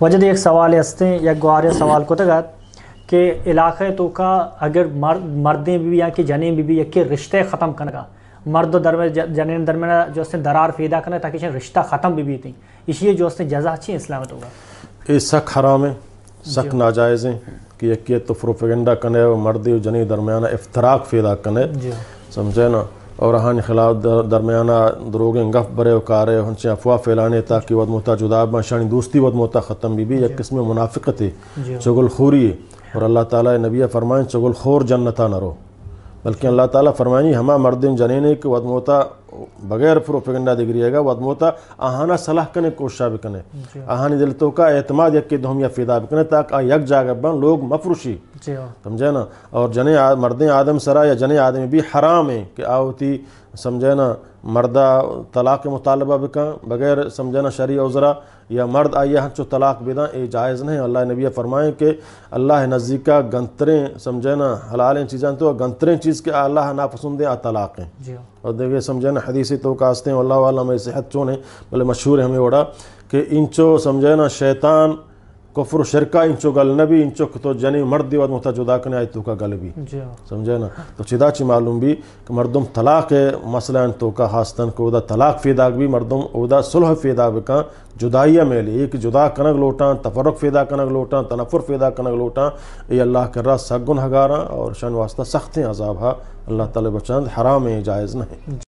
वजद एक सवाल हस्ते या गुआर सवाल को तक तो कि इलाक़े तो का अगर मर्द मर्द बीवी या कि जने भी या के रिश्ते ख़त्म करने का मर्द दरमे जने दरमियान जो उसने दरार फैदा करना ताकि रिश्ता ख़त्म भी बीती इसलिए जो उसने जजा अच्छी इस्लामत तो होगा ये सख हराम है सख नाजायज़ है कि यकीत तो प्रोपेगेंडा कने मर्द जने दरमियान इफ्तराक फैदा कने समझे ना और अहान खिलाफ दर, दरमियाना दरोगे गफ बरे वकार हंसे अफवाह फैलाने ताकि वद मोहता जुदाब मशानी दोस्ती वद मोहता ख़त्म भी एक किस्म मुनाफिक है चगुल खूरी और अल्लाह ताली नबी फरमाएँ चगुल खोर जन्नता न रो बल्कि अल्लाह ताला फरमाई हम मर्दिन जने के वदमोता बगैर प्रोपेगेंडा है वदमोता आहाना सलाह कने कोशा भी कने आहानी दिल तो का एतमाद यक दो या फिदा भी कने ताकि यक जाग बन लोग मफरूशी हाँ। समझे ना और जने आ, मर्द आदम सरा या जने आदमी भी हराम है कि आवती समझे ना मर्दा तलाक़ के मुतालबा भी कहाँ बग़ैर समझाना शरी उज़रा या मर्द आइए हक तलाक़ भी ये जायज़ नहीं अल्लाह नबिया फरमाएँ कि अल्लाह नज़दीका गंतरें समझाना हलालें चीज़ें तो गंतरें चीज़ के अल्लाह नापसंद आ तलाक़ें और देखिए समझाना हदीसी तो कास्ते हैं अल्लाह वाले सेहत चो ने भले मतलब मशहूर है हमें वड़ा कि इन चो समझाना शैतान कुफर शिरका इंचो गल न इंचो तो जनी मर्द वद मुता जुदा कने आई तो का गल भी समझे ना तो चिदा ची मालूम भी कि मर्दम तलाक है मसला तो का हास्तन को उदा तलाक फीदाग भी मर्दम उदा सुलह फीदाग का जुदाइया मेले एक जुदा कनक लोटा तफरक फेदा कनक लोटा तनफुर फेदा कनक लोटा ये अल्लाह कर रहा सगुन हगारा और शन वास्ता सख्तें अजाब हा अल्लाह तला बचंद हराम जायज़ नहीं